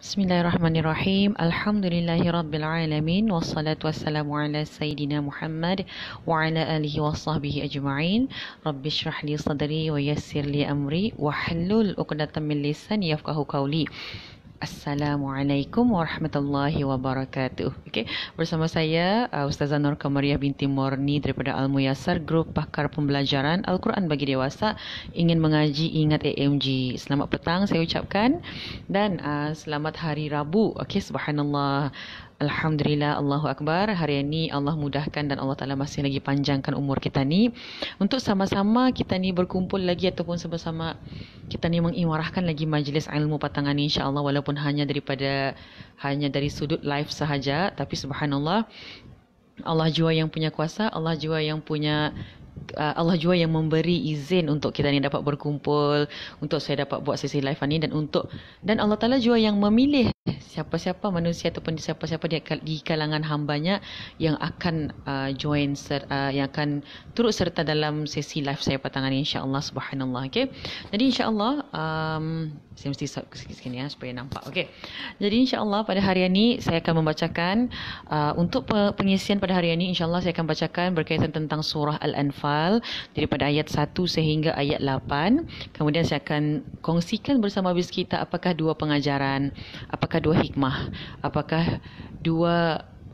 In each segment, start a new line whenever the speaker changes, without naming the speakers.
بسم الله الرحمن الرحيم الحمد لله رب العالمين والصلاة والسلام على سيدنا محمد وعلى آله وصحبه أجمعين رب اشرح لي صدري ويسر لي أمري وحلل عقدة من لساني يفقه قولي Assalamualaikum warahmatullahi wabarakatuh. Okey, bersama saya uh, Ustazah Nur Kamariah binti Morni daripada Al Muyassar Group Pakar Pembelajaran Al-Quran bagi Dewasa ingin mengaji ingat AMG. Selamat petang saya ucapkan dan uh, selamat hari Rabu. Okey, subhanallah. Alhamdulillah Allahu Akbar Hari ini Allah mudahkan dan Allah Ta'ala masih lagi panjangkan umur kita ni Untuk sama-sama kita ni berkumpul lagi ataupun sama-sama kita ni mengimarahkan lagi majlis ilmu patangan ni insyaAllah Walaupun hanya daripada hanya dari sudut live sahaja Tapi subhanallah Allah jua yang punya kuasa Allah jua yang punya uh, Allah jua yang memberi izin untuk kita ni dapat berkumpul untuk saya dapat buat sesi live ni dan untuk dan Allah Taala jua yang memilih Eh, siapa-siapa manusia ataupun siapa-siapa di, di kalangan hambanya yang akan uh, join ser, uh, yang akan turut serta dalam sesi live saya petang ini insya-Allah subhanallah okey. Jadi insya-Allah um, saya mesti stop sikit-sikit ya supaya nampak okey. Jadi insya-Allah pada hari ini saya akan membacakan uh, untuk pengisian pada hari ini insya-Allah saya akan bacakan berkaitan tentang surah Al-Anfal daripada ayat 1 sehingga ayat 8. Kemudian saya akan kongsikan bersama bis kita apakah dua pengajaran apakah apakah dua hikmah? Apakah dua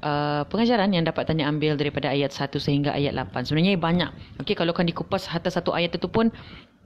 Uh, pengajaran yang dapat tanya ambil daripada ayat 1 sehingga ayat 8 sebenarnya banyak okey kalau kan dikupas harta satu ayat itu pun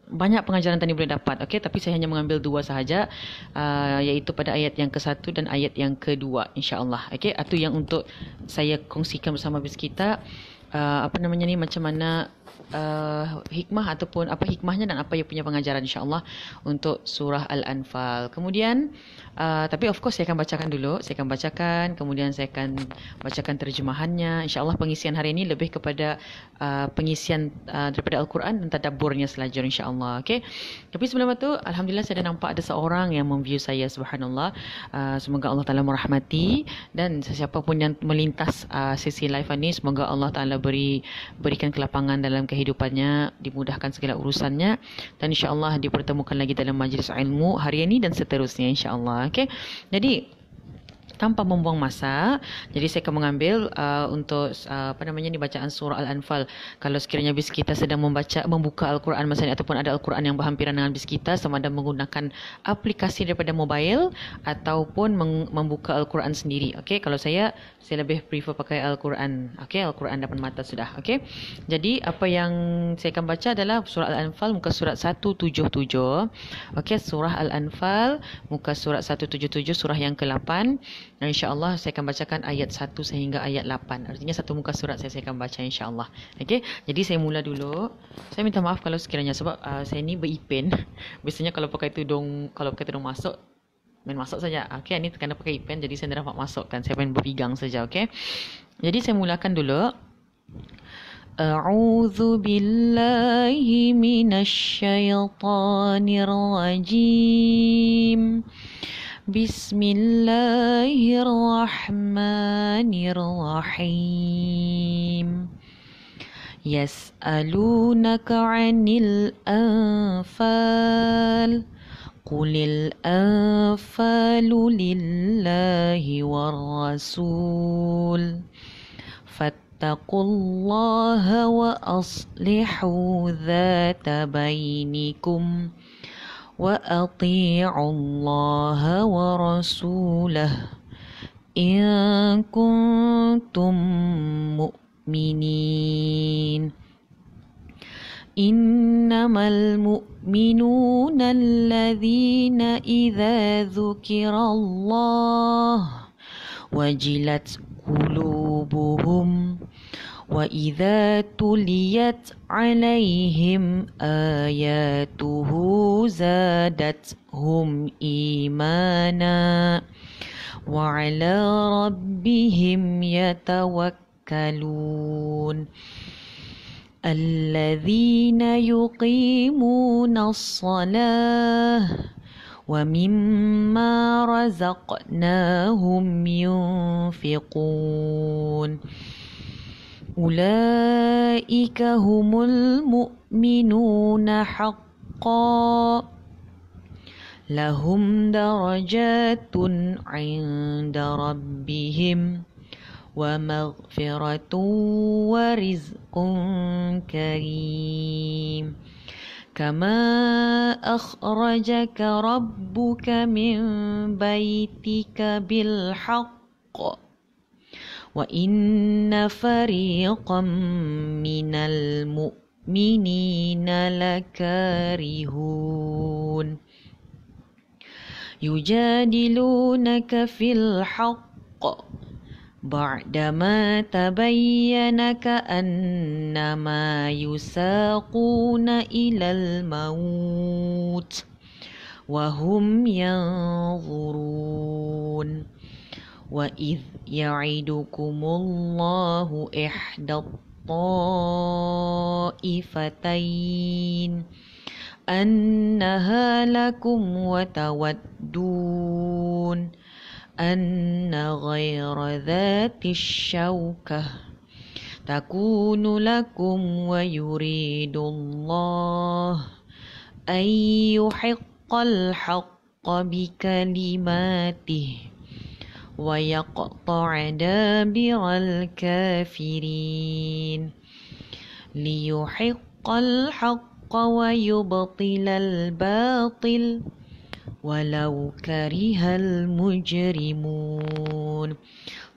banyak pengajaran tadi boleh dapat okey tapi saya hanya mengambil dua sahaja uh, iaitu pada ayat yang ke-1 dan ayat yang kedua insyaallah okey atau yang untuk saya kongsikan bersama bis kita uh, apa namanya ni macam mana uh, hikmah ataupun apa hikmahnya dan apa yang punya pengajaran insyaAllah untuk surah Al-Anfal. Kemudian, uh, tapi of course saya akan bacakan dulu. Saya akan bacakan, kemudian saya akan bacakan terjemahannya. InsyaAllah pengisian hari ini lebih kepada uh, pengisian uh, daripada Al-Quran dan tadaburnya selanjutnya insyaAllah. Okay? Tapi sebelum itu, Alhamdulillah saya dah nampak ada seorang yang memview saya subhanallah. Uh, semoga Allah Ta'ala merahmati dan sesiapa pun yang melintas uh, sesi live ini, semoga Allah Ta'ala beri, berikan kelapangan dalam kehidupan kehidupannya, dimudahkan segala urusannya dan insya-Allah dipertemukan lagi dalam majlis ilmu hari ini dan seterusnya insya-Allah. Okey. Jadi tanpa membuang masa. Jadi saya akan mengambil uh, untuk uh, apa namanya ni bacaan surah Al-Anfal. Kalau sekiranya bis kita sedang membaca membuka Al-Quran masa ini ataupun ada Al-Quran yang berhampiran dengan bis kita sama ada menggunakan aplikasi daripada mobile ataupun membuka Al-Quran sendiri. Okey, kalau saya saya lebih prefer pakai Al-Quran. Okey, Al-Quran depan mata sudah. Okey. Jadi apa yang saya akan baca adalah surah Al-Anfal muka surat 177. Okey, surah Al-Anfal muka surat 177 surah yang ke-8 insyaallah saya akan bacakan ayat 1 sehingga ayat 8 artinya satu muka surat saya saya akan baca insyaallah okey jadi saya mula dulu saya minta maaf kalau sekiranya sebab uh, saya ni beripen biasanya kalau pakai tudung kalau pakai tudung masuk main masuk saja okey Ini kena pakai ipen jadi saya dapat masukkan saya main berpegang saja okey jadi saya mulakan dulu A'udhu billahi minasyaitanirrajim rajim بسم الله الرحمن الرحيم يسألونك عن الأنفال قل الأنفال لله والرسول فاتقوا الله وأصلحوا ذات بينكم وأطيعوا الله ورسوله إن كنتم مؤمنين إنما المؤمنون الذين إذا ذكر الله وجلت قلوبهم وإذا تليت عليهم آياته زادتهم إيمانا وعلى ربهم يتوكلون الذين يقيمون الصلاة ومما رزقناهم ينفقون أولئك هم المؤمنون حقا لهم درجات عند ربهم ومغفرة ورزق كريم كما أخرجك ربك من بيتك بالحق وإن فريقا من المؤمنين لكارهون يجادلونك في الحق بعدما تبين كأنما يساقون إلى الموت وهم ينظرون وإذ يعدكم الله إحدى الطائفتين أنها لكم وتودون أن غير ذات الشوكة تكون لكم ويريد الله أن يحق الحق بكلماته ويقطع دابر الكافرين ليحق الحق ويبطل الباطل ولو كره المجرمون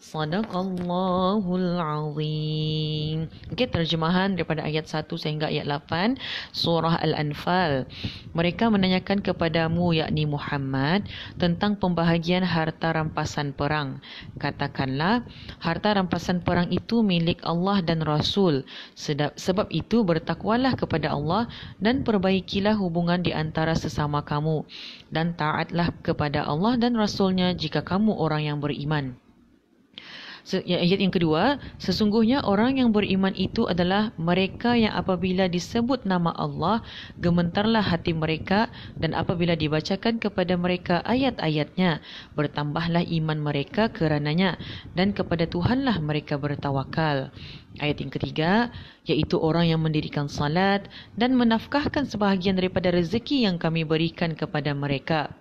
Sadaqallahul Azim. Okey, terjemahan daripada ayat 1 sehingga ayat 8 surah Al-Anfal. Mereka menanyakan kepadamu yakni Muhammad tentang pembahagian harta rampasan perang. Katakanlah, harta rampasan perang itu milik Allah dan Rasul. Sebab itu bertakwalah kepada Allah dan perbaikilah hubungan di antara sesama kamu dan taatlah kepada Allah dan Rasulnya jika kamu orang yang beriman. Ya, ayat yang kedua sesungguhnya orang yang beriman itu adalah mereka yang apabila disebut nama Allah gemetarlah hati mereka dan apabila dibacakan kepada mereka ayat-ayatnya bertambahlah iman mereka kerananya dan kepada Tuhanlah mereka bertawakal Ayat yang ketiga, yaitu orang yang mendirikan salat dan menafkahkan sebahagian daripada rezeki yang kami berikan kepada mereka.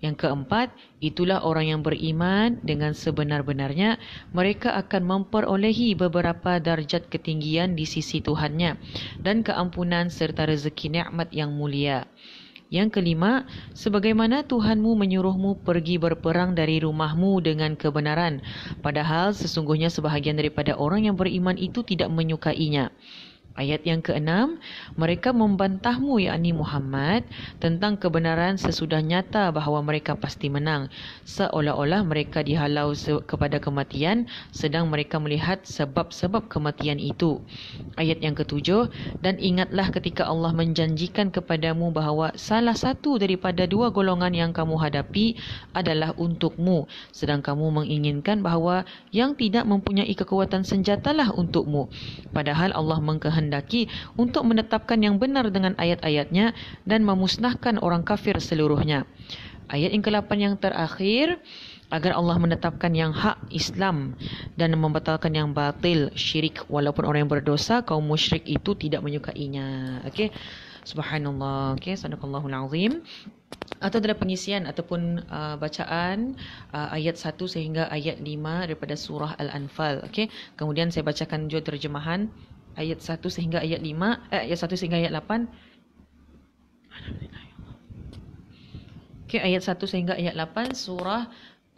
Yang keempat, itulah orang yang beriman dengan sebenar-benarnya mereka akan memperolehi beberapa darjat ketinggian di sisi Tuhannya dan keampunan serta rezeki nikmat yang mulia. Yang kelima, sebagaimana Tuhanmu menyuruhmu pergi berperang dari rumahmu dengan kebenaran, padahal sesungguhnya sebahagian daripada orang yang beriman itu tidak menyukainya. Ayat yang keenam, mereka membantahmu yakni Muhammad tentang kebenaran sesudah nyata bahawa mereka pasti menang seolah-olah mereka dihalau se- kepada kematian sedang mereka melihat sebab-sebab kematian itu. Ayat yang ketujuh, dan ingatlah ketika Allah menjanjikan kepadamu bahawa salah satu daripada dua golongan yang kamu hadapi adalah untukmu sedang kamu menginginkan bahawa yang tidak mempunyai kekuatan senjatalah untukmu. Padahal Allah mengkehendaki menghendaki untuk menetapkan yang benar dengan ayat-ayatnya dan memusnahkan orang kafir seluruhnya. Ayat yang ke-8 yang terakhir, agar Allah menetapkan yang hak Islam dan membatalkan yang batil syirik walaupun orang yang berdosa kaum musyrik itu tidak menyukainya okey subhanallah okey sanakallahul azim atau dalam pengisian ataupun uh, bacaan uh, ayat 1 sehingga ayat 5 daripada surah al-anfal okey kemudian saya bacakan juga terjemahan ayat 1 sehingga ayat 5 eh, ayat 1 sehingga ayat 8 Okay ayat 1 sehingga ayat 8 surah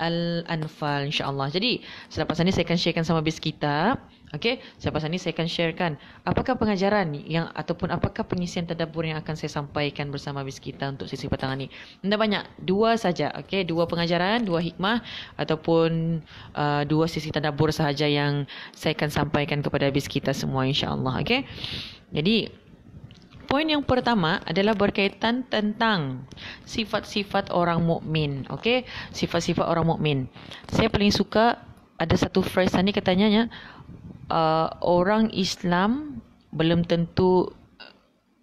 Al-Anfal insya-Allah. Jadi selepas ini saya akan sharekan sama bis kitab. Okey, selepas ini saya akan sharekan apakah pengajaran yang ataupun apakah pengisian tadabbur yang akan saya sampaikan bersama bis kita untuk sesi petang ini. Tidak banyak, dua saja. Okey, dua pengajaran, dua hikmah ataupun uh, dua sesi tadabbur sahaja yang saya akan sampaikan kepada bis kita semua insya-Allah. Okey. Jadi Poin yang pertama adalah berkaitan tentang sifat-sifat orang mukmin, okey? Sifat-sifat orang mukmin. Saya paling suka ada satu phrase tadi katanya uh, orang Islam belum tentu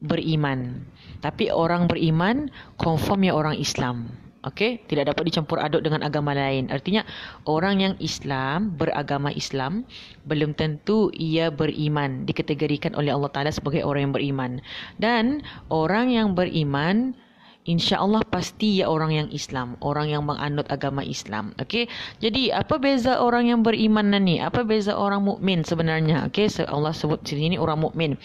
beriman. Tapi orang beriman confirm ya orang Islam. Okey, tidak dapat dicampur aduk dengan agama lain. Artinya orang yang Islam, beragama Islam, belum tentu ia beriman, dikategorikan oleh Allah Taala sebagai orang yang beriman. Dan orang yang beriman insya-Allah pasti ya orang yang Islam, orang yang menganut agama Islam. Okay, Jadi apa beza orang yang beriman ni? Apa beza orang mukmin sebenarnya? Okey, Allah sebut sini ni orang mukmin.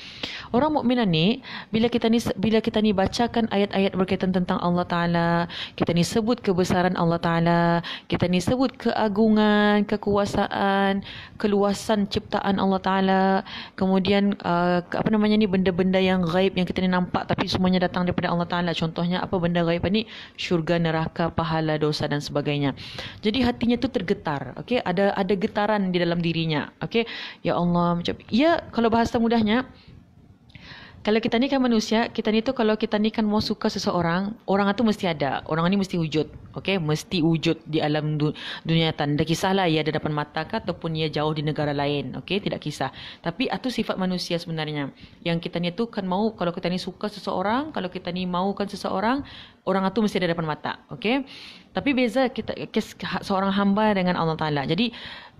Orang mukmin ni bila kita ni bila kita ni bacakan ayat-ayat berkaitan tentang Allah Taala, kita ni sebut kebesaran Allah Taala, kita ni sebut keagungan, kekuasaan, keluasan ciptaan Allah Taala, kemudian uh, apa namanya ni benda-benda yang gaib yang kita ni nampak tapi semuanya datang daripada Allah Taala. Contohnya apa apa benda gaib ni syurga neraka pahala dosa dan sebagainya jadi hatinya tu tergetar okey ada ada getaran di dalam dirinya okey ya Allah macam ya kalau bahasa mudahnya kalau kita ni kan manusia, kita ni tu kalau kita ni kan mau suka seseorang, orang tu mesti ada. Orang ni mesti wujud. Okey, mesti wujud di alam du- dunia nyata. Tidak kisahlah ia ada depan mata kah ataupun ia jauh di negara lain. Okey, tidak kisah. Tapi itu sifat manusia sebenarnya. Yang kita ni tu kan mau kalau kita ni suka seseorang, kalau kita ni mau kan seseorang, orang tu mesti ada depan mata. Okey. Tapi beza kita ha, seorang hamba dengan Allah Taala. Jadi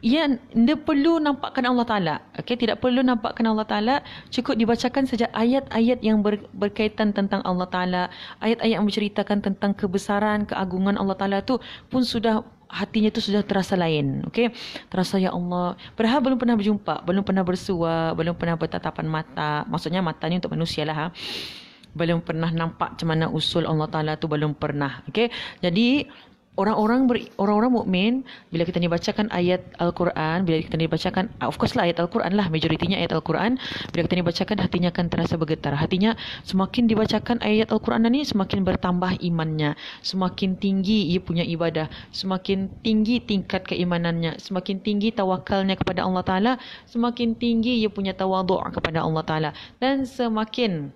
ia tidak perlu nampakkan Allah Taala. Okay, tidak perlu nampakkan Allah Taala, cukup dibacakan saja ayat-ayat yang ber, berkaitan tentang Allah Taala, ayat-ayat yang menceritakan tentang kebesaran, keagungan Allah Taala tu pun sudah hatinya tu sudah terasa lain. Okay, Terasa ya Allah, padahal belum pernah berjumpa, belum pernah bersua, belum pernah bertatapan mata. Maksudnya mata ni untuk manusialah ha. Belum pernah nampak macam mana usul Allah Ta'ala tu belum pernah. Okay? Jadi, orang-orang ber, orang-orang mukmin bila kita ni bacakan ayat Al-Quran, bila kita ni bacakan ah, of course lah ayat Al-Quran lah majoritinya ayat Al-Quran, bila kita ni bacakan hatinya akan terasa bergetar. Hatinya semakin dibacakan ayat Al-Quran ini semakin bertambah imannya, semakin tinggi ia punya ibadah, semakin tinggi tingkat keimanannya, semakin tinggi tawakalnya kepada Allah Taala, semakin tinggi ia punya tawadhu kepada Allah Taala dan semakin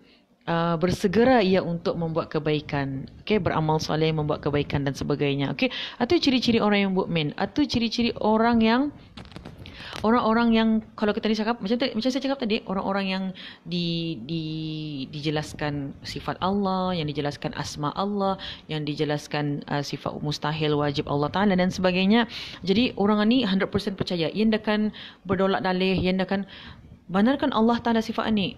uh, bersegera ia untuk membuat kebaikan. Okey, beramal soleh membuat kebaikan dan sebagainya. Okey. Atau ciri-ciri orang yang mukmin, atau ciri-ciri orang yang orang-orang yang kalau kita tadi cakap macam tadi macam saya cakap tadi orang-orang yang di di dijelaskan sifat Allah yang dijelaskan asma Allah yang dijelaskan uh, sifat mustahil wajib Allah taala dan sebagainya jadi orang ini 100% percaya yang akan berdolak dalih yang akan benarkan Allah taala sifat ini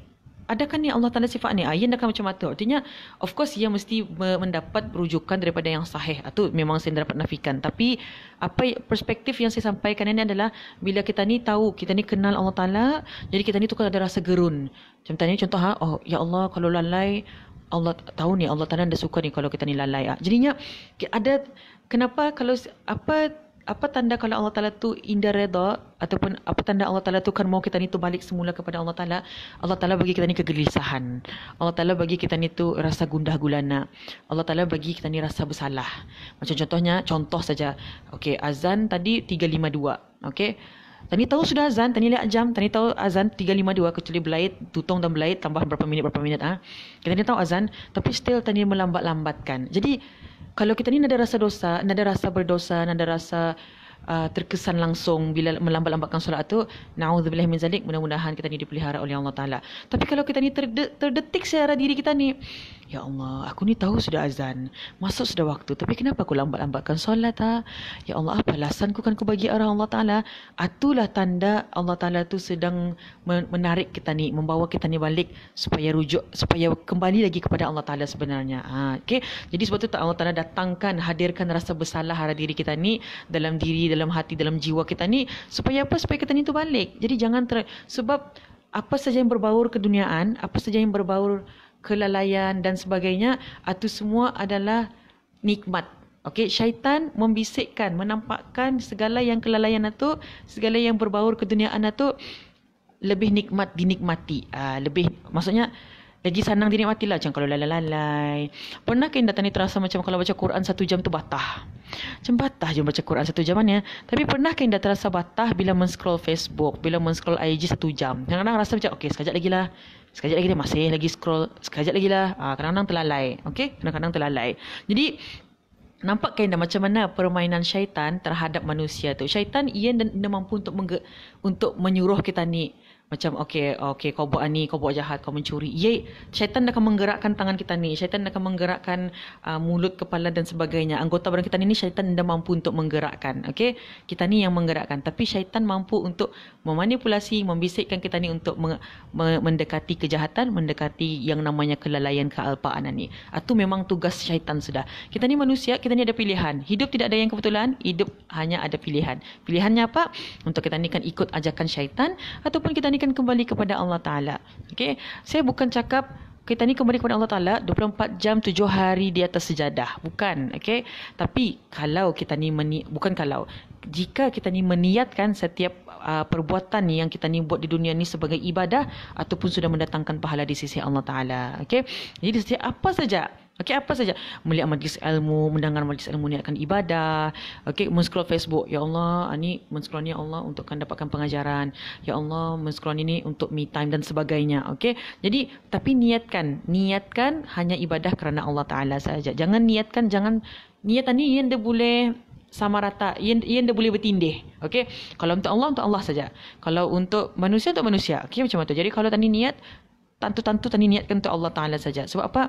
adakah ni Allah tanda sifat ni? Ayin ah, akan macam mata. Artinya of course ia mesti mendapat perujukan daripada yang sahih. Atau ah, memang saya dapat nafikan. Tapi apa perspektif yang saya sampaikan ini adalah bila kita ni tahu, kita ni kenal Allah Taala, jadi kita ni tukar ada rasa gerun. Macam tanya contoh ha, oh ya Allah kalau lalai Allah tahu ni Allah Taala dah suka ni kalau kita ni lalai. Ha. Jadinya ada kenapa kalau apa apa tanda kalau Allah Taala tu indah redha ataupun apa tanda Allah Taala tu kan mau kita ni tu balik semula kepada Allah Taala Allah Taala bagi kita ni kegelisahan Allah Taala bagi kita ni tu rasa gundah gulana Allah Taala bagi kita ni rasa bersalah macam contohnya contoh saja okey azan tadi 352 okey Tani tahu sudah azan, tani lihat jam, tani tahu azan 352 kecuali belait, tutung dan belait tambah berapa minit berapa minit ah. Ha? Kita ni tahu azan, tapi still tani melambat-lambatkan. Jadi kalau kita ni nada rasa dosa, nada rasa berdosa, nada rasa uh, terkesan langsung bila melambat-lambatkan solat tu, naudzubillah min zalik, mudah-mudahan kita ni dipelihara oleh Allah Taala. Tapi kalau kita ni terde- terdetik secara diri kita ni, Ya Allah, aku ni tahu sudah azan. Masuk sudah waktu. Tapi kenapa aku lambat-lambatkan solat ha? Ya Allah, apa alasan aku kan aku bagi arah Allah Ta'ala? Atulah tanda Allah Ta'ala tu sedang menarik kita ni. Membawa kita ni balik supaya rujuk, supaya kembali lagi kepada Allah Ta'ala sebenarnya. Ha, ah. okay? Jadi sebab tu tak Allah Ta'ala datangkan, hadirkan rasa bersalah arah diri kita ni. Dalam diri, dalam hati, dalam jiwa kita ni. Supaya apa? Supaya kita ni tu balik. Jadi jangan ter... Sebab apa saja yang berbaur ke duniaan, apa saja yang berbaur kelalaian dan sebagainya itu semua adalah nikmat Okey, syaitan membisikkan, menampakkan segala yang kelalaian itu, segala yang berbaur ke dunia anda itu lebih nikmat dinikmati. Uh, lebih, maksudnya lagi senang dinikmati lah macam kalau lalai-lalai. Pernah kan datang ni terasa macam kalau baca Quran satu jam tu batah? Macam batah je baca Quran satu jaman ya. Tapi pernah kan dah terasa batah bila men-scroll Facebook, bila men-scroll IG satu jam? Kadang-kadang rasa macam, okey sekejap lagi lah. Sekejap lagi dia masih lagi scroll. Sekejap lagi lah. Ha, kadang-kadang terlalai. Okay? Kadang-kadang terlalai. Jadi, nampak kan macam mana permainan syaitan terhadap manusia tu. Syaitan ia dia mampu untuk untuk menyuruh kita ni macam okay okay kau buat ni kau buat jahat kau mencuri ye syaitan akan menggerakkan tangan kita ni syaitan akan menggerakkan uh, mulut kepala dan sebagainya anggota badan kita ni ni syaitan dah mampu untuk menggerakkan Okay kita ni yang menggerakkan tapi syaitan mampu untuk memanipulasi membisikkan kita ni untuk me- me- mendekati kejahatan mendekati yang namanya kelalaian kealpaan ni atau memang tugas syaitan sudah kita ni manusia kita ni ada pilihan hidup tidak ada yang kebetulan hidup hanya ada pilihan pilihannya apa untuk kita ni kan ikut ajakan syaitan ataupun kita ni akan kembali kepada Allah Ta'ala. Okay? Saya bukan cakap kita ni kembali kepada Allah Ta'ala 24 jam 7 hari di atas sejadah. Bukan. Okay? Tapi kalau kita ni, meni- bukan kalau. Jika kita ni meniatkan setiap uh, perbuatan ni yang kita ni buat di dunia ni sebagai ibadah ataupun sudah mendatangkan pahala di sisi Allah Ta'ala. Okay? Jadi setiap apa saja Okey, apa saja. Melihat majlis ilmu, mendengar majlis ilmu ni akan ibadah. Okey, men-scroll Facebook. Ya Allah, ah, ni men-scroll ni Allah untuk akan dapatkan pengajaran. Ya Allah, men-scroll ni untuk me time dan sebagainya. Okey. Jadi, tapi niatkan. Niatkan hanya ibadah kerana Allah Ta'ala saja. Jangan niatkan, jangan niat tadi yang dia boleh sama rata yang yang dia boleh bertindih okey kalau untuk Allah untuk Allah saja kalau untuk manusia untuk manusia okey macam tu jadi kalau tadi niat tentu-tentu tadi niatkan untuk Allah taala saja sebab apa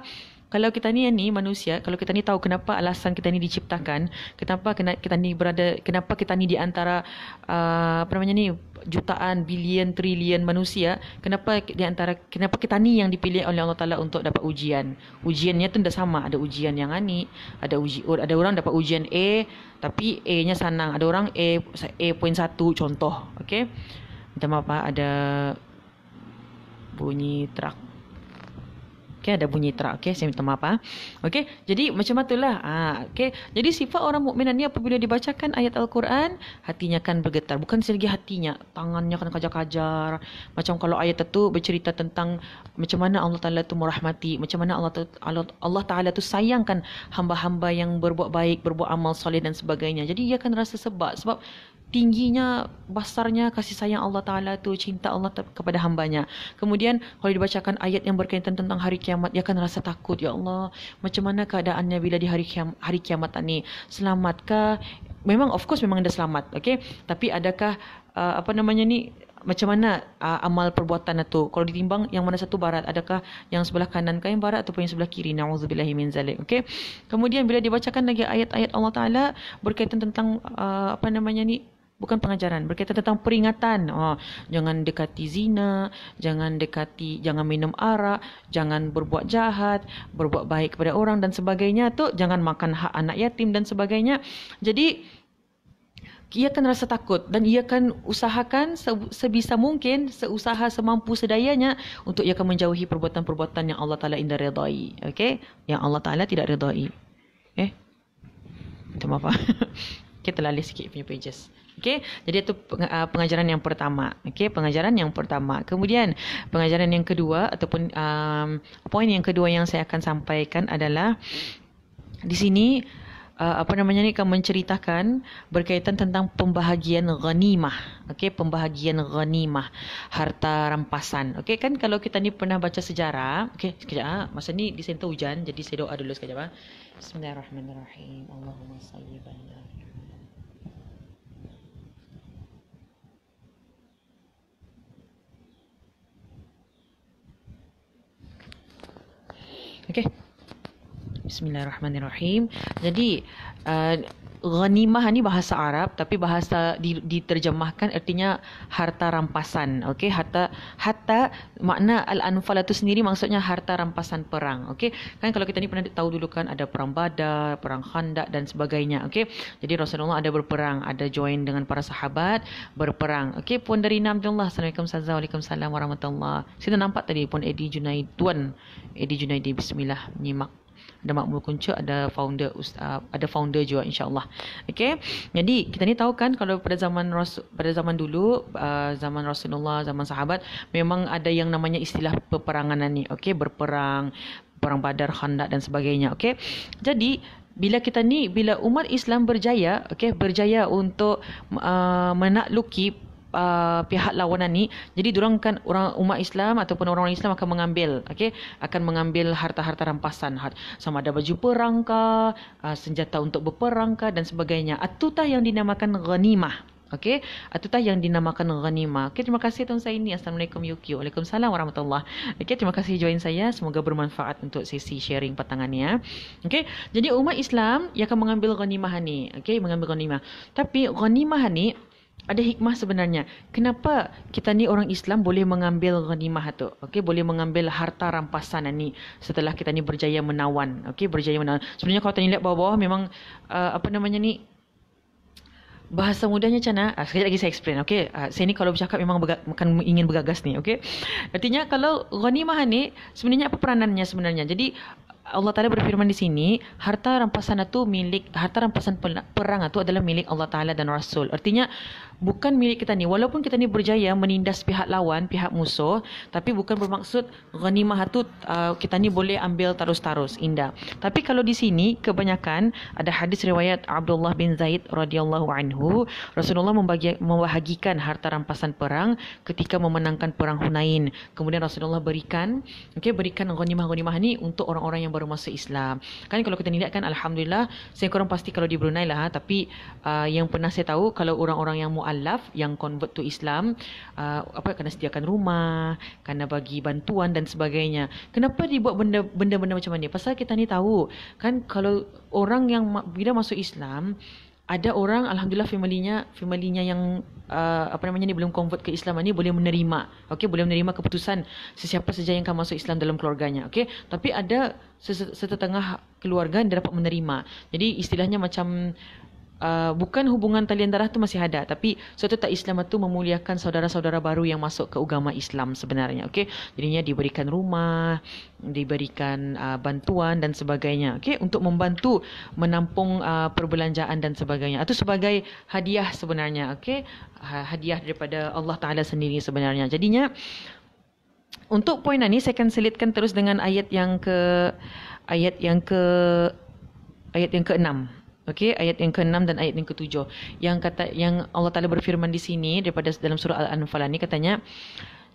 kalau kita ni ni manusia kalau kita ni tahu kenapa alasan kita ni diciptakan kenapa kena, kita ni berada kenapa kita ni di antara uh, apa namanya ni jutaan bilion trilion manusia kenapa di antara kenapa kita ni yang dipilih oleh Allah Taala untuk dapat ujian ujiannya tu dah sama ada ujian yang ani ada uji ada orang dapat ujian A tapi A-nya sanang ada orang A A.1 contoh okey minta apa, ada bunyi traktor Okey, ada bunyi truk. okay, saya minta maaf. Ha. Ah. okay, jadi macam itulah. Ha, ah. okay, jadi sifat orang mukminan ni apabila dibacakan ayat Al-Quran, hatinya akan bergetar. Bukan selagi hatinya, tangannya akan kajar-kajar. Macam kalau ayat itu bercerita tentang macam mana Allah Ta'ala itu merahmati, macam mana Allah Ta'ala, Allah Ta'ala itu sayangkan hamba-hamba yang berbuat baik, berbuat amal soleh dan sebagainya. Jadi, ia akan rasa sebab. Sebab tingginya besarnya kasih sayang Allah Taala tu cinta Allah kepada hambanya. Kemudian kalau dibacakan ayat yang berkaitan tentang hari kiamat, dia akan rasa takut ya Allah. Macam mana keadaannya bila di hari kiam hari kiamat ini? Selamatkah? Memang of course memang dia selamat, okay? Tapi adakah uh, apa namanya ni? Macam mana uh, amal perbuatan itu? Kalau ditimbang yang mana satu barat, adakah yang sebelah kanan kah yang barat ataupun yang sebelah kiri? Nauzubillahi min Okay? Kemudian bila dibacakan lagi ayat-ayat Allah Taala berkaitan tentang uh, apa namanya ni bukan pengajaran berkaitan tentang peringatan oh, jangan dekati zina jangan dekati jangan minum arak jangan berbuat jahat berbuat baik kepada orang dan sebagainya tu jangan makan hak anak yatim dan sebagainya jadi ia akan rasa takut dan ia akan usahakan sebisa mungkin seusaha semampu sedayanya untuk ia akan menjauhi perbuatan-perbuatan yang Allah Taala tidak redai okey yang Allah Taala tidak redai eh minta apa? Ah. kita lalih sikit punya pages Okay, jadi itu ah, pengajaran yang pertama. Okay, pengajaran yang pertama. Kemudian pengajaran yang kedua ataupun um, poin yang kedua yang saya akan sampaikan adalah di sini uh, apa namanya ni akan menceritakan berkaitan tentang pembahagian ganimah. Okay, pembahagian ganimah harta rampasan. Okay, kan kalau kita ni pernah baca sejarah. Okay, sekejap. Ha? Masa ni di sini hujan, jadi saya doa dulu sekejap. Ha? Bismillahirrahmanirrahim. Allahumma salli Okay. Bismillahirrahmanirrahim. Jadi uh, ghanimah ni bahasa Arab tapi bahasa diterjemahkan artinya harta rampasan okey harta harta makna al-anfal itu sendiri maksudnya harta rampasan perang okey kan kalau kita ni pernah tahu dulu kan ada perang badar perang khandak dan sebagainya okey jadi Rasulullah ada berperang ada join dengan para sahabat berperang okey Pun dari Nam Abdullah Assalamualaikum Sazza Waalaikumsalam warahmatullahi kita nampak tadi pun Edi Junaid tuan Edi Junaidi bismillah nyimak ada makmur kunci ada founder ustaz ah, ada founder juga insyaallah Okay, jadi kita ni tahu kan kalau pada zaman rasul pada zaman dulu uh, zaman Rasulullah zaman sahabat memang ada yang namanya istilah peperanganan ni Okay, berperang perang badar khandak dan sebagainya Okay, jadi bila kita ni bila umat Islam berjaya okay, berjaya untuk uh, menakluki uh, pihak lawanan ni jadi diorang kan orang umat Islam ataupun orang orang Islam akan mengambil okey akan mengambil harta-harta rampasan sama ada baju perang ke uh, senjata untuk berperang ke dan sebagainya atutah yang dinamakan ghanimah Okey, atutah yang dinamakan Ghanima. Okey, terima kasih Tuan Saini. Assalamualaikum Yuki. Waalaikumsalam warahmatullahi. Okey, terima kasih join saya. Semoga bermanfaat untuk sesi sharing petangannya. Okey. Jadi umat Islam yang akan mengambil Ghanimah ni. Okey, mengambil Ghanimah. Tapi Ghanimah ni ada hikmah sebenarnya. Kenapa kita ni orang Islam boleh mengambil ghanimah tu? Okey, boleh mengambil harta rampasan ni setelah kita ni berjaya menawan. Okey, berjaya menawan. Sebenarnya kalau tanya lihat bawah-bawah memang uh, apa namanya ni Bahasa mudahnya macam mana? Uh, sekejap lagi saya explain. Okay? Uh, ah, saya ni kalau bercakap memang bega- akan ingin bergagas ni. Okay? Artinya kalau ghanimah ni sebenarnya apa peranannya sebenarnya? Jadi Allah Taala berfirman di sini, harta rampasan itu milik harta rampasan perang itu adalah milik Allah Taala dan Rasul. Artinya bukan milik kita ni. Walaupun kita ni berjaya menindas pihak lawan, pihak musuh, tapi bukan bermaksud ghanimah tu uh, kita ni boleh ambil tarus-tarus Indah. Tapi kalau di sini kebanyakan ada hadis riwayat Abdullah bin Zaid radhiyallahu anhu, Rasulullah membagi, membahagikan harta rampasan perang ketika memenangkan perang Hunain. Kemudian Rasulullah berikan, okey berikan ghanimah-ghanimah ni untuk orang-orang yang baru masuk Islam. Kan kalau kita lihat kan alhamdulillah, saya kurang pasti kalau di Brunei lah, ha, tapi uh, yang pernah saya tahu kalau orang-orang yang mu'allaf yang convert to Islam uh, apa kena sediakan rumah, kena bagi bantuan dan sebagainya. Kenapa dibuat benda, benda macam ni? Pasal kita ni tahu kan kalau orang yang bila masuk Islam ada orang alhamdulillah familynya familynya yang uh, apa namanya ni belum convert ke Islam ni boleh menerima okey boleh menerima keputusan sesiapa saja yang akan masuk Islam dalam keluarganya okey tapi ada setengah keluarga yang dapat menerima jadi istilahnya macam uh, bukan hubungan talian darah tu masih ada tapi suatu tak Islam tu memuliakan saudara-saudara baru yang masuk ke agama Islam sebenarnya okey jadinya diberikan rumah diberikan uh, bantuan dan sebagainya okey untuk membantu menampung uh, perbelanjaan dan sebagainya atau sebagai hadiah sebenarnya okey ha, hadiah daripada Allah taala sendiri sebenarnya jadinya untuk poin ini saya akan selitkan terus dengan ayat yang ke ayat yang ke ayat yang keenam. Okey ayat yang ke-6 dan ayat yang ke-7 yang kata yang Allah Taala berfirman di sini daripada dalam surah Al-Anfal ini katanya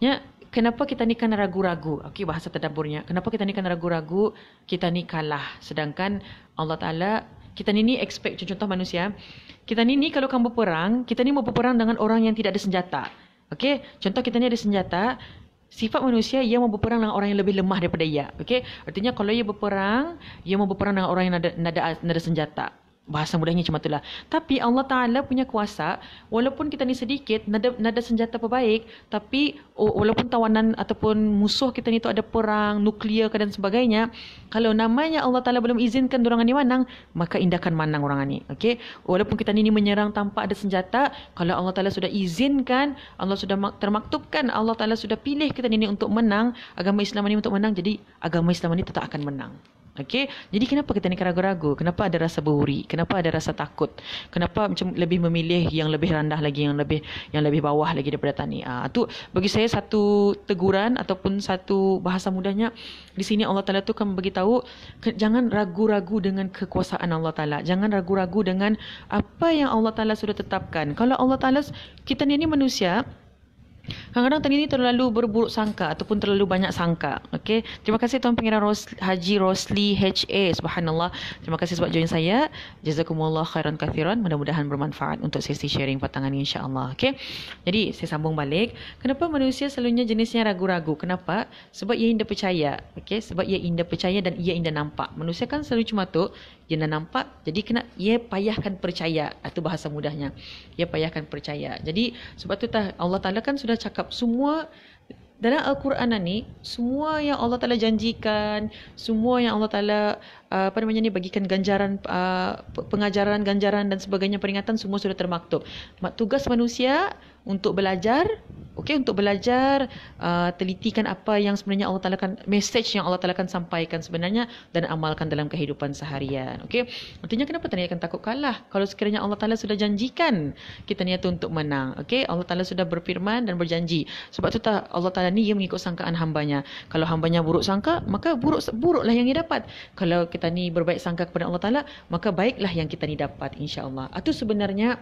ya kenapa kita ni kan ragu-ragu okey bahasa tadabburnya kenapa kita ni kan ragu-ragu kita ni kalah sedangkan Allah Taala kita ni ni expect contoh manusia kita ni ni kalau kamu berperang kita ni mau berperang dengan orang yang tidak ada senjata okey contoh kita ni ada senjata Sifat manusia ia mau berperang dengan orang yang lebih lemah daripada ia. Okey? Artinya kalau ia berperang, ia mau berperang dengan orang yang ada ada senjata bahasa mudahnya cuma itulah. Tapi Allah Ta'ala punya kuasa, walaupun kita ni sedikit, nada, nada senjata baik, tapi oh, walaupun tawanan ataupun musuh kita ni tu ada perang, nuklear dan sebagainya, kalau namanya Allah Ta'ala belum izinkan orang ni menang, maka indahkan menang orang ni. Okay? Walaupun kita ni menyerang tanpa ada senjata, kalau Allah Ta'ala sudah izinkan, Allah sudah termaktubkan, Allah Ta'ala sudah pilih kita ni untuk menang, agama Islam ni untuk menang, jadi agama Islam ni tetap akan menang. Okay, jadi kenapa kita ni ragu-ragu? Kenapa ada rasa berhuri? Kenapa ada rasa takut? Kenapa macam lebih memilih yang lebih rendah lagi, yang lebih yang lebih bawah lagi daripada tani? Ah, ha, tu bagi saya satu teguran ataupun satu bahasa mudahnya di sini Allah Taala tu kan bagi tahu jangan ragu-ragu dengan kekuasaan Allah Taala. Jangan ragu-ragu dengan apa yang Allah Taala sudah tetapkan. Kalau Allah Taala kita ni ni manusia, Kadang-kadang tadi ni terlalu berburuk sangka ataupun terlalu banyak sangka. Okey. Terima kasih Tuan Pengiran Ros, Haji Rosli HA. Subhanallah. Terima kasih sebab join saya. Jazakumullah khairan kathiran. Mudah-mudahan bermanfaat untuk sesi sharing petang ini insyaAllah. Okey. Jadi saya sambung balik. Kenapa manusia selalunya jenisnya ragu-ragu? Kenapa? Sebab ia indah percaya. Okey. Sebab ia indah percaya dan ia indah nampak. Manusia kan selalu cuma tu. Ia indah nampak. Jadi kena ia payahkan percaya. Itu bahasa mudahnya. Ia payahkan percaya. Jadi sebab tu Allah Ta'ala kan sudah Ta'ala cakap semua dalam Al-Quran ni semua yang Allah Ta'ala janjikan semua yang Allah Ta'ala uh, apa namanya ni bagikan ganjaran uh, pengajaran ganjaran dan sebagainya peringatan semua sudah termaktub tugas manusia untuk belajar okey untuk belajar uh, telitikan apa yang sebenarnya Allah Taala kan message yang Allah Taala kan sampaikan sebenarnya dan amalkan dalam kehidupan seharian okey artinya kenapa tanya akan takut kalah kalau sekiranya Allah Taala sudah janjikan kita niat untuk menang okey Allah Taala sudah berfirman dan berjanji sebab tu tak Allah Taala ni ia mengikut sangkaan hambanya kalau hambanya buruk sangka maka buruk buruklah yang dia dapat kalau kita ni berbaik sangka kepada Allah Taala maka baiklah yang kita ni dapat insyaallah Atau sebenarnya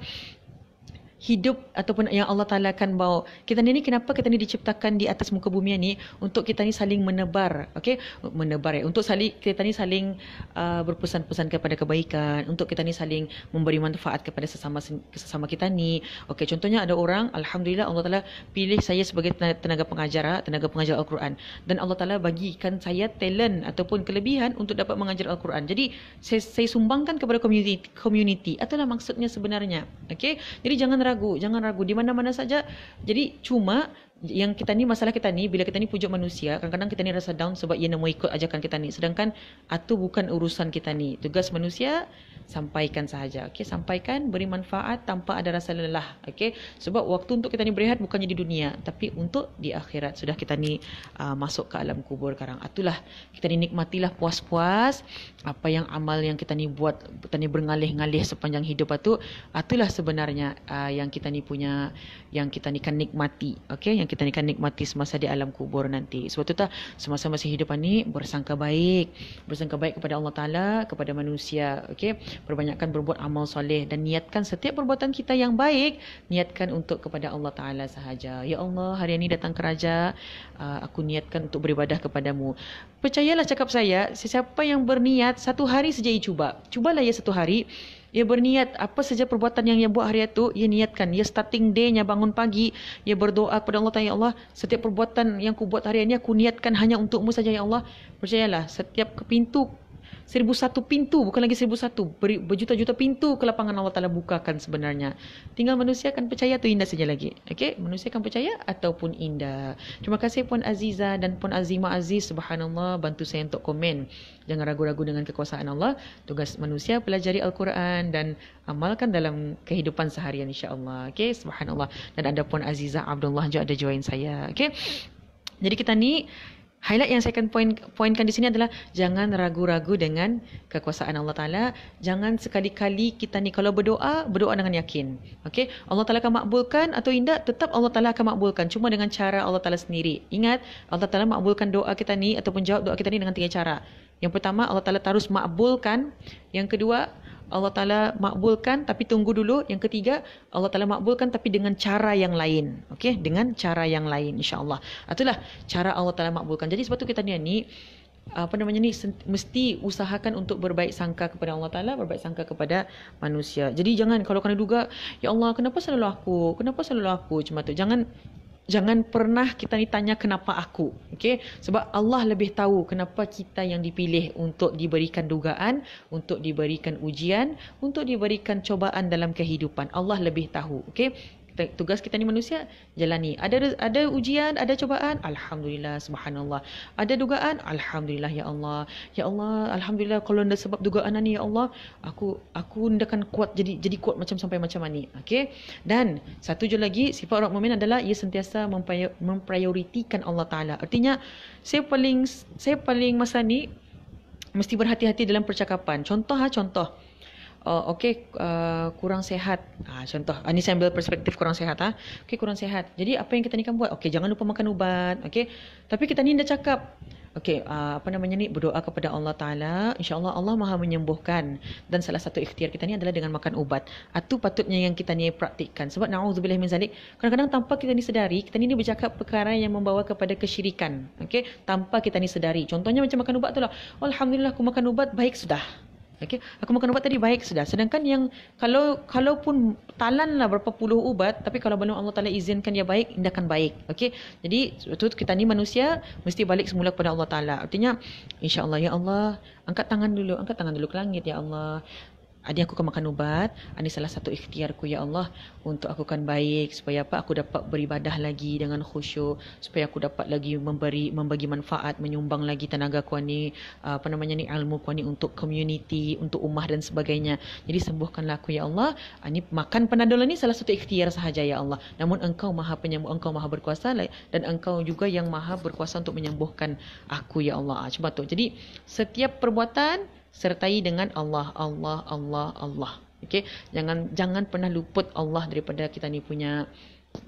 hidup ataupun yang Allah Ta'ala akan bawa. Kita ni kenapa kita ni diciptakan di atas muka bumi ni? Untuk kita ni saling menebar. Okay? Menebar ya. Untuk saling, kita ni saling uh, berpesan-pesan kepada kebaikan. Untuk kita ni saling memberi manfaat kepada sesama sesama kita ni. Okay, contohnya ada orang, Alhamdulillah Allah Ta'ala pilih saya sebagai tenaga pengajar. Ah, tenaga pengajar Al-Quran. Dan Allah Ta'ala bagikan saya talent ataupun kelebihan untuk dapat mengajar Al-Quran. Jadi, saya, saya sumbangkan kepada community. community. Itulah maksudnya sebenarnya. Okay? Jadi, jangan ragu ragu, jangan ragu di mana-mana saja. Jadi cuma yang kita ni masalah kita ni bila kita ni pujuk manusia kadang-kadang kita ni rasa down sebab ia nama ikut ajakan kita ni sedangkan itu bukan urusan kita ni tugas manusia sampaikan sahaja okey sampaikan beri manfaat tanpa ada rasa lelah okey sebab waktu untuk kita ni berehat bukannya di dunia tapi untuk di akhirat sudah kita ni uh, masuk ke alam kubur sekarang itulah kita ni nikmatilah puas-puas apa yang amal yang kita ni buat kita ni bergalih-galih sepanjang hidup itu itulah sebenarnya uh, yang kita ni punya yang kita ni kan nikmati okey yang kita akan nikmati semasa di alam kubur nanti. Sebab tak semasa masih hidup ni bersangka baik, bersangka baik kepada Allah Taala, kepada manusia. Okey, perbanyakkan berbuat amal soleh dan niatkan setiap perbuatan kita yang baik niatkan untuk kepada Allah Taala sahaja. Ya Allah, hari ini datang keraja, uh, aku niatkan untuk beribadah kepadamu. Percayalah cakap saya, sesiapa yang berniat satu hari saja cuba. Cubalah ya satu hari ia berniat apa saja perbuatan yang ia buat hari itu, ia niatkan. Ia starting day-nya bangun pagi, ia berdoa kepada Allah, Ya Allah, setiap perbuatan yang ku buat hari ini, aku niatkan hanya untukmu saja, Ya Allah. Percayalah, setiap ke pintu seribu satu pintu bukan lagi seribu satu ber, berjuta-juta pintu ke lapangan Allah Ta'ala bukakan sebenarnya tinggal manusia akan percaya atau indah saja lagi okay? manusia akan percaya ataupun indah terima kasih Puan Aziza dan Puan Azima Aziz subhanallah bantu saya untuk komen jangan ragu-ragu dengan kekuasaan Allah tugas manusia pelajari Al-Quran dan amalkan dalam kehidupan seharian insyaAllah okay? subhanallah dan ada Puan Aziza Abdullah juga ada join saya okay? jadi kita ni highlight yang saya akan point, pointkan di sini adalah jangan ragu-ragu dengan kekuasaan Allah Ta'ala. Jangan sekali-kali kita ni kalau berdoa, berdoa dengan yakin. Okay? Allah Ta'ala akan makbulkan atau tidak, tetap Allah Ta'ala akan makbulkan. Cuma dengan cara Allah Ta'ala sendiri. Ingat, Allah Ta'ala makbulkan doa kita ni ataupun jawab doa kita ni dengan tiga cara. Yang pertama, Allah Ta'ala terus makbulkan. Yang kedua, Allah Ta'ala makbulkan tapi tunggu dulu. Yang ketiga, Allah Ta'ala makbulkan tapi dengan cara yang lain. Okey, dengan cara yang lain insyaAllah. Itulah cara Allah Ta'ala makbulkan. Jadi sebab tu kita ni, ni apa namanya ni mesti usahakan untuk berbaik sangka kepada Allah Taala berbaik sangka kepada manusia jadi jangan kalau kena duga ya Allah kenapa selalu aku kenapa selalu aku macam tu jangan jangan pernah kita ni tanya kenapa aku okey sebab Allah lebih tahu kenapa kita yang dipilih untuk diberikan dugaan untuk diberikan ujian untuk diberikan cobaan dalam kehidupan Allah lebih tahu okey tugas kita ni manusia jalani ada ada ujian ada cubaan alhamdulillah subhanallah ada dugaan alhamdulillah ya Allah ya Allah alhamdulillah kalau ada sebab dugaan ni ya Allah aku aku hendakkan kuat jadi jadi kuat macam sampai macam ni okey dan satu je lagi sifat orang mukmin adalah ia sentiasa memprioritikan Allah taala artinya saya paling saya paling masa ni mesti berhati-hati dalam percakapan contoh ha contoh uh, okay uh, kurang sehat. Ah, contoh, ini ah, saya ambil perspektif kurang sehat. Ha? Okay kurang sehat. Jadi apa yang kita ni kan buat? Okay jangan lupa makan ubat. Okay. Tapi kita ni dah cakap. Okey, ah, apa namanya ni, berdoa kepada Allah Ta'ala, insyaAllah Allah maha menyembuhkan. Dan salah satu ikhtiar kita ni adalah dengan makan ubat. Atu patutnya yang kita ni praktikkan. Sebab na'udzubillah min zalik, kadang-kadang tanpa kita ni sedari, kita ni bercakap perkara yang membawa kepada kesyirikan. Okey, tanpa kita ni sedari. Contohnya macam makan ubat tu lah. Alhamdulillah aku makan ubat, baik sudah. Okey, aku makan ubat tadi baik sudah. Sedangkan yang kalau kalaupun lah berapa puluh ubat, tapi kalau belum Allah Taala izinkan dia baik, dia akan baik. Okey. Jadi tu kita ni manusia mesti balik semula kepada Allah Taala. Artinya insya-Allah ya Allah, angkat tangan dulu, angkat tangan dulu ke langit ya Allah. Adik aku akan makan ubat. Ah, ini salah satu ikhtiarku ya Allah untuk aku kan baik supaya apa aku dapat beribadah lagi dengan khusyuk supaya aku dapat lagi memberi membagi manfaat menyumbang lagi tenaga ku ni ah, apa namanya ni ilmu ku ni untuk community untuk umah dan sebagainya. Jadi sembuhkanlah aku ya Allah. Ah, ini makan panadol ni salah satu ikhtiar sahaja ya Allah. Namun engkau Maha penyembuh, engkau Maha berkuasa dan engkau juga yang Maha berkuasa untuk menyembuhkan aku ya Allah. Cuba tu. Jadi setiap perbuatan sertai dengan Allah Allah Allah Allah okey jangan jangan pernah luput Allah daripada kita ni punya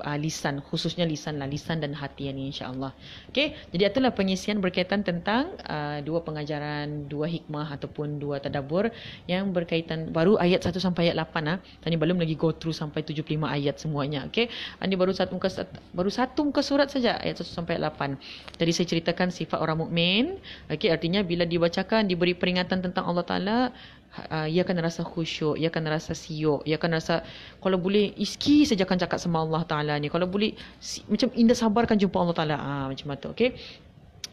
uh, lisan khususnya lisan lah lisan dan hati ini insyaallah Okay, jadi itulah pengisian berkaitan tentang uh, dua pengajaran dua hikmah ataupun dua tadabur yang berkaitan baru ayat 1 sampai ayat 8 ah ha? tadi belum lagi go through sampai 75 ayat semuanya okey ini baru satu muka baru satu muka surat saja ayat 1 sampai 8 tadi saya ceritakan sifat orang mukmin okey artinya bila dibacakan diberi peringatan tentang Allah taala Ah, ia akan rasa khusyuk, ia akan rasa siok, ia akan rasa kalau boleh iski saja akan cakap sama Allah Taala ni. Kalau boleh si, macam inda sabarkan jumpa Allah Taala. ha, macam tu, okey.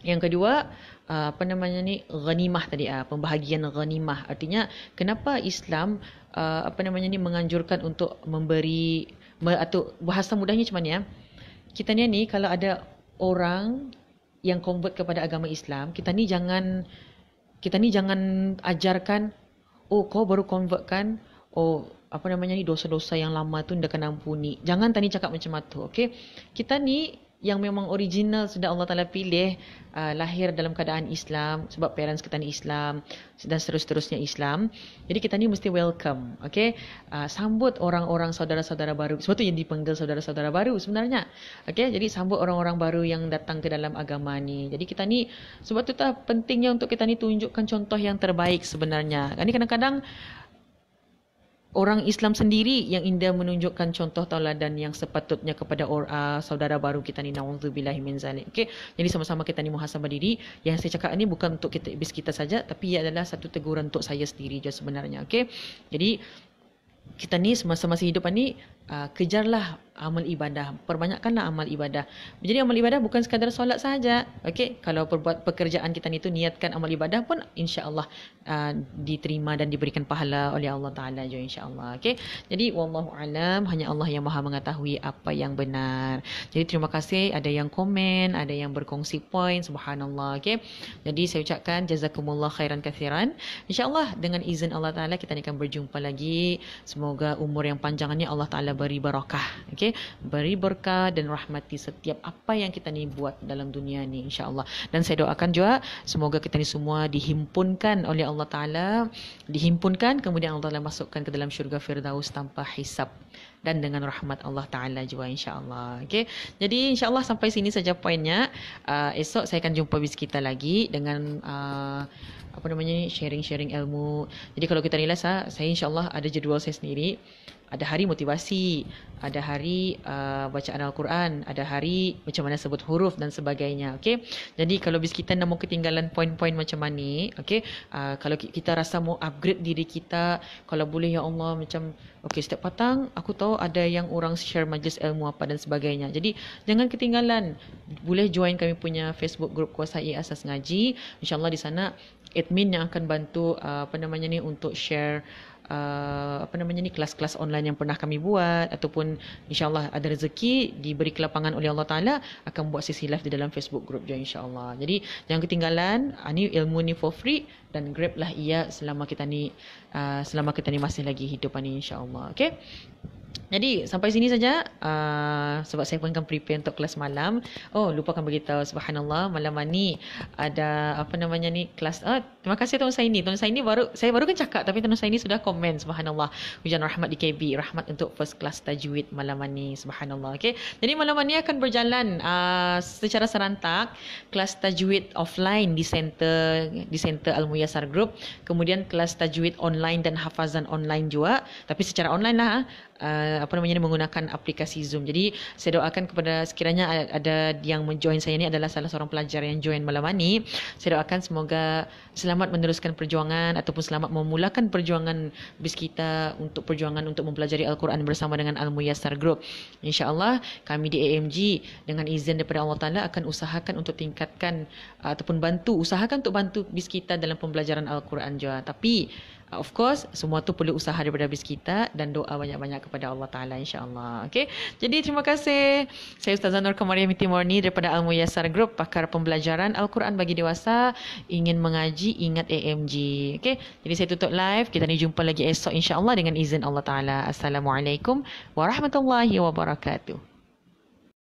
Yang kedua, ah, apa namanya ni ghanimah tadi ah pembahagian ghanimah artinya kenapa Islam apa namanya ni menganjurkan untuk memberi atau bahasa mudahnya macam ni ya kita ni ni kalau ada orang yang convert kepada agama Islam kita ni jangan kita ni jangan ajarkan oh kau baru convert kan oh apa namanya ni dosa-dosa yang lama tu dah kena ampuni jangan tani cakap macam tu okey kita ni yang memang original sudah Allah Taala pilih uh, lahir dalam keadaan Islam sebab parents kita ni Islam dan seterus-terusnya Islam. Jadi kita ni mesti welcome, okay Uh, sambut orang-orang saudara-saudara baru. Sebab tu yang dipanggil saudara-saudara baru sebenarnya. okay jadi sambut orang-orang baru yang datang ke dalam agama ni. Jadi kita ni sebab tu tak pentingnya untuk kita ni tunjukkan contoh yang terbaik sebenarnya. Kan ni kadang-kadang orang Islam sendiri yang indah menunjukkan contoh tauladan yang sepatutnya kepada or, uh, saudara baru kita ni naudzubillah min zalik. Okay, Jadi sama-sama kita ni muhasabah diri. Yang saya cakap ni bukan untuk kita ibis kita saja tapi ia adalah satu teguran untuk saya sendiri je sebenarnya. Okay, Jadi kita ni semasa masih hidup ni uh, kejarlah amal ibadah perbanyakkanlah amal ibadah jadi amal ibadah bukan sekadar solat saja okey kalau perbuat pekerjaan kita ni tu niatkan amal ibadah pun insyaallah uh, diterima dan diberikan pahala oleh Allah taala juga insyaallah okey jadi wallahu alam hanya Allah yang maha mengetahui apa yang benar jadi terima kasih ada yang komen ada yang berkongsi poin subhanallah okey jadi saya ucapkan jazakumullah khairan kathiran insyaallah dengan izin Allah taala kita akan berjumpa lagi semoga umur yang panjangannya Allah taala dan beri barakah. Okey, beri berkah dan rahmati setiap apa yang kita ni buat dalam dunia ni insya-Allah. Dan saya doakan juga semoga kita ni semua dihimpunkan oleh Allah Taala, dihimpunkan kemudian Allah Taala masukkan ke dalam syurga Firdaus tanpa hisap dan dengan rahmat Allah Taala juga insya-Allah. Okey. Jadi insya-Allah sampai sini saja poinnya. Uh, esok saya akan jumpa bis kita lagi dengan uh, apa namanya sharing-sharing ilmu. Jadi kalau kita realise ah saya insya Allah ada jadual saya sendiri. Ada hari motivasi, ada hari uh, bacaan Al-Quran, ada hari macam mana sebut huruf dan sebagainya. Okay? Jadi kalau bis kita nak ketinggalan poin-poin macam mana, okay? Uh, ah, kalau kita rasa mau upgrade diri kita, kalau boleh ya Allah macam okay, setiap patang aku tahu ada yang orang share majlis ilmu apa dan sebagainya. Jadi jangan ketinggalan, boleh join kami punya Facebook group Kuasai Asas Ngaji. InsyaAllah di sana admin yang akan bantu uh, apa namanya ni untuk share Uh, apa namanya ni kelas-kelas online yang pernah kami buat ataupun insyaallah ada rezeki diberi kelapangan oleh Allah Taala akan buat sesi live di dalam Facebook group juga insyaallah. Jadi jangan ketinggalan ini ah, uh, ilmu ni for free dan grablah ia selama kita ni uh, selama kita ni masih lagi hidup ani insyaallah. Okay. Jadi sampai sini saja uh, sebab saya pun akan prepare untuk kelas malam. Oh lupa akan beritahu subhanallah malam ni ada apa namanya ni kelas. Uh, terima kasih Tuan Saini. Tuan Saini baru saya baru kan cakap tapi Tuan Saini sudah komen subhanallah. Hujan rahmat di KB. Rahmat untuk first kelas tajwid malam ni subhanallah. Okay. Jadi malam ni akan berjalan uh, secara serantak kelas tajwid offline di center di center Al Muyasar Group. Kemudian kelas tajwid online dan hafazan online juga tapi secara online lah. Ah uh, apa namanya menggunakan aplikasi Zoom. Jadi saya doakan kepada sekiranya ada yang menjoin saya ini adalah salah seorang pelajar yang join malam ini saya doakan semoga selamat meneruskan perjuangan ataupun selamat memulakan perjuangan bis kita untuk perjuangan untuk mempelajari Al-Quran bersama dengan Al-Muyassar Group. Insya-Allah kami di AMG dengan izin daripada Allah Taala akan usahakan untuk tingkatkan uh, ataupun bantu usahakan untuk bantu bis kita dalam pembelajaran Al-Quran juga. Tapi Ah, of course semua tu perlu usaha daripada habis kita dan doa banyak-banyak kepada Allah Ta'ala insyaAllah okay? jadi terima kasih saya Ustazah Nur Kamariah Miti Morni daripada Al Muyasar Group pakar pembelajaran Al-Quran bagi dewasa ingin mengaji ingat AMG okay? jadi saya tutup live kita ni jumpa lagi esok insyaAllah dengan izin Allah Ta'ala Assalamualaikum Warahmatullahi Wabarakatuh